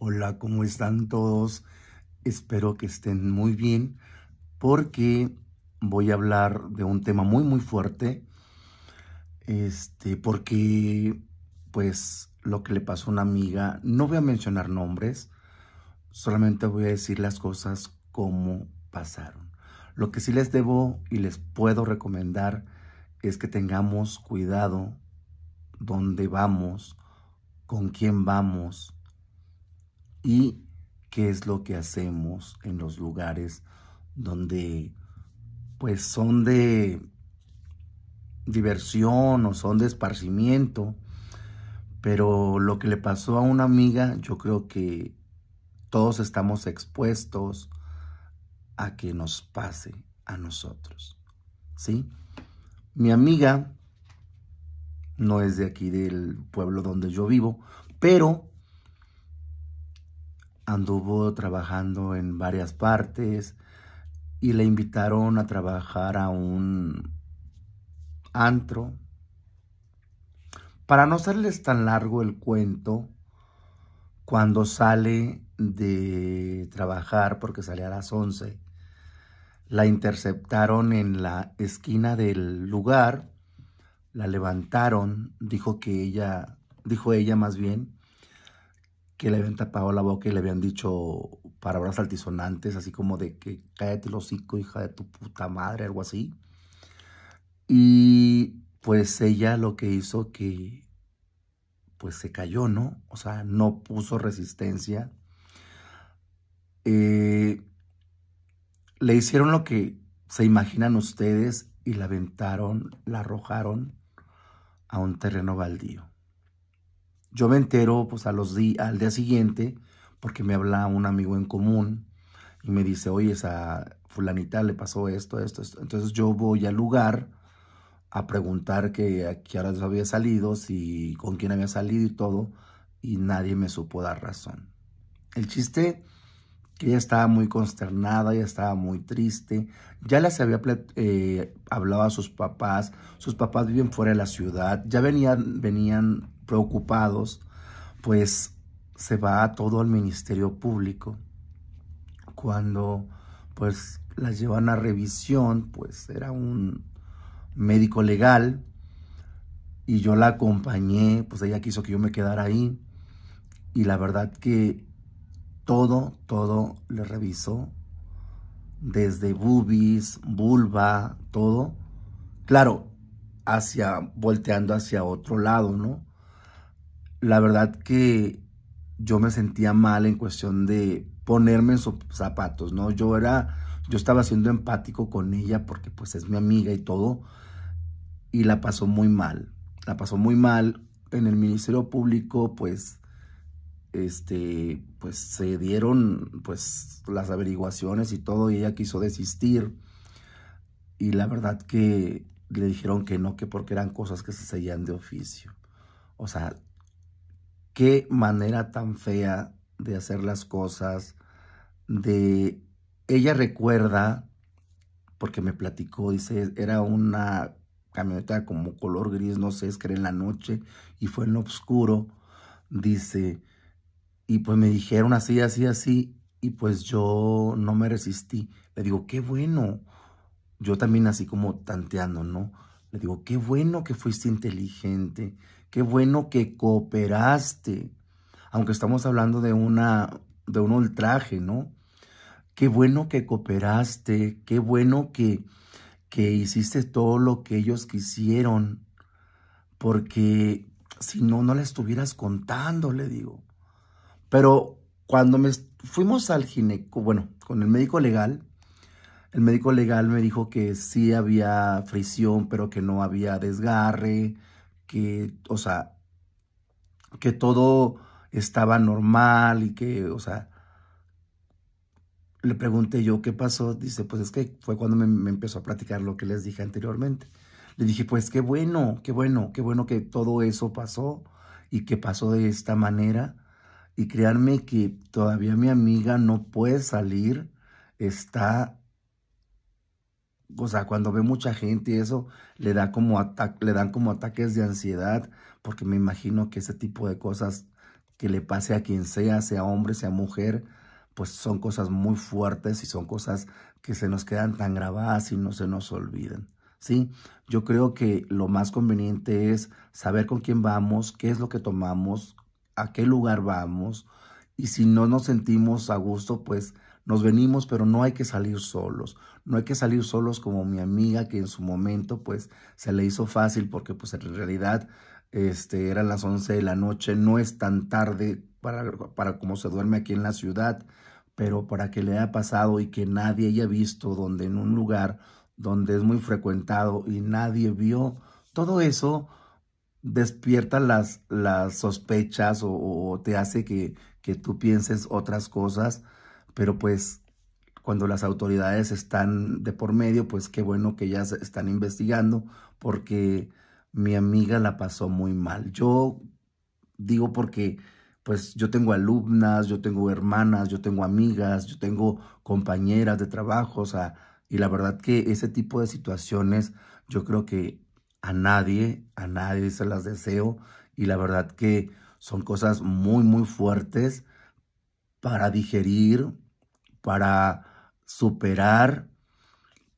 Hola, ¿cómo están todos? Espero que estén muy bien porque voy a hablar de un tema muy muy fuerte. Este, porque pues lo que le pasó a una amiga, no voy a mencionar nombres, solamente voy a decir las cosas como pasaron. Lo que sí les debo y les puedo recomendar es que tengamos cuidado dónde vamos, con quién vamos, y qué es lo que hacemos en los lugares donde pues son de diversión o son de esparcimiento. Pero lo que le pasó a una amiga, yo creo que todos estamos expuestos a que nos pase a nosotros. ¿Sí? Mi amiga no es de aquí del pueblo donde yo vivo, pero anduvo trabajando en varias partes y le invitaron a trabajar a un antro. Para no hacerles tan largo el cuento, cuando sale de trabajar, porque sale a las 11, la interceptaron en la esquina del lugar, la levantaron, dijo que ella, dijo ella más bien, que le habían tapado la boca y le habían dicho palabras altisonantes, así como de que cállate el hocico, hija de tu puta madre, algo así. Y pues ella lo que hizo que pues se cayó, ¿no? O sea, no puso resistencia. Eh, le hicieron lo que se imaginan ustedes y la aventaron, la arrojaron a un terreno baldío. Yo me entero pues a los di al día siguiente porque me habla un amigo en común y me dice, oye, esa fulanita le pasó esto, esto, esto. Entonces yo voy al lugar a preguntar que a qué horas había salido, si con quién había salido y todo, y nadie me supo dar razón. El chiste que ella estaba muy consternada, ella estaba muy triste. Ya les había eh, hablado a sus papás, sus papás viven fuera de la ciudad, ya venían, venían preocupados, pues se va todo al Ministerio Público. Cuando pues la llevan a revisión, pues era un médico legal y yo la acompañé, pues ella quiso que yo me quedara ahí. Y la verdad que todo, todo le revisó. Desde Bubis, vulva, todo. Claro, hacia, volteando hacia otro lado, ¿no? La verdad que yo me sentía mal en cuestión de ponerme en sus zapatos, ¿no? Yo era, yo estaba siendo empático con ella porque pues es mi amiga y todo, y la pasó muy mal, la pasó muy mal en el Ministerio Público, pues este, pues se dieron pues las averiguaciones y todo y ella quiso desistir y la verdad que le dijeron que no, que porque eran cosas que se seguían de oficio. O sea, qué manera tan fea de hacer las cosas, de... Ella recuerda, porque me platicó, dice, era una camioneta como color gris, no sé, es que era en la noche y fue en lo oscuro, dice, y pues me dijeron así, así, así. Y pues yo no me resistí. Le digo, qué bueno. Yo también así como tanteando, ¿no? Le digo, qué bueno que fuiste inteligente. Qué bueno que cooperaste. Aunque estamos hablando de, una, de un ultraje, ¿no? Qué bueno que cooperaste. Qué bueno que, que hiciste todo lo que ellos quisieron. Porque si no, no la estuvieras contando, le digo. Pero cuando me fuimos al gineco, bueno, con el médico legal, el médico legal me dijo que sí había fricción, pero que no había desgarre, que, o sea, que todo estaba normal y que, o sea, le pregunté yo qué pasó. Dice, pues es que fue cuando me, me empezó a platicar lo que les dije anteriormente. Le dije, pues qué bueno, qué bueno, qué bueno que todo eso pasó y que pasó de esta manera y créanme que todavía mi amiga no puede salir, está, o sea, cuando ve mucha gente y eso, le, da como le dan como ataques de ansiedad, porque me imagino que ese tipo de cosas que le pase a quien sea, sea hombre, sea mujer, pues son cosas muy fuertes y son cosas que se nos quedan tan grabadas y no se nos olvidan. ¿sí? Yo creo que lo más conveniente es saber con quién vamos, qué es lo que tomamos, a qué lugar vamos y si no nos sentimos a gusto, pues nos venimos, pero no hay que salir solos. No hay que salir solos como mi amiga que en su momento pues se le hizo fácil porque pues en realidad este, eran las 11 de la noche, no es tan tarde para, para como se duerme aquí en la ciudad, pero para que le haya pasado y que nadie haya visto donde en un lugar donde es muy frecuentado y nadie vio todo eso, despierta las, las sospechas o, te hace que, que tú pienses otras cosas, pero pues cuando las autoridades están de por medio, pues qué bueno que ya están investigando, porque mi amiga la pasó muy mal. Yo digo porque pues yo tengo alumnas, yo tengo hermanas, yo tengo amigas, yo tengo compañeras de trabajo, o sea, y la verdad que ese tipo de situaciones yo creo que a nadie, a nadie se las deseo y la verdad que son cosas muy, muy fuertes para digerir, para superar,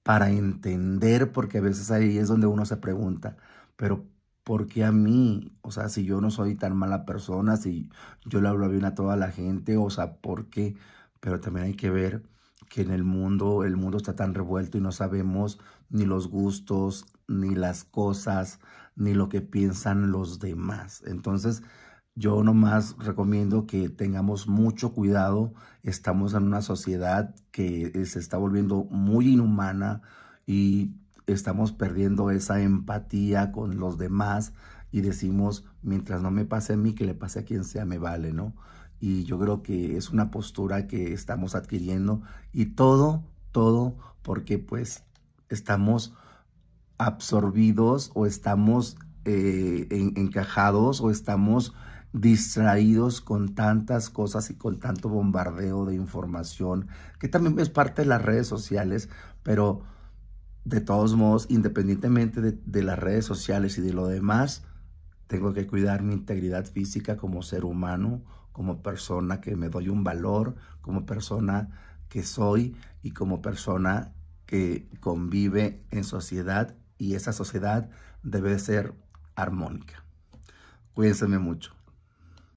para entender, porque a veces ahí es donde uno se pregunta, pero ¿por qué a mí? O sea, si yo no soy tan mala persona, si yo le hablo bien a toda la gente, o sea, ¿por qué? Pero también hay que ver que en el mundo, el mundo está tan revuelto y no sabemos ni los gustos, ni las cosas, ni lo que piensan los demás. Entonces, yo nomás recomiendo que tengamos mucho cuidado. Estamos en una sociedad que eh, se está volviendo muy inhumana y estamos perdiendo esa empatía con los demás y decimos, mientras no me pase a mí, que le pase a quien sea, me vale, ¿no? y yo creo que es una postura que estamos adquiriendo y todo, todo porque pues estamos absorbidos o estamos eh, encajados o estamos distraídos con tantas cosas y con tanto bombardeo de información, que también es parte de las redes sociales, pero de todos modos, independientemente de las redes sociales y de lo demás, tengo que cuidar mi integridad física como ser humano, como persona que me doy un valor, como persona que soy y como persona que convive en sociedad y esa sociedad debe ser armónica. Cuídense mucho.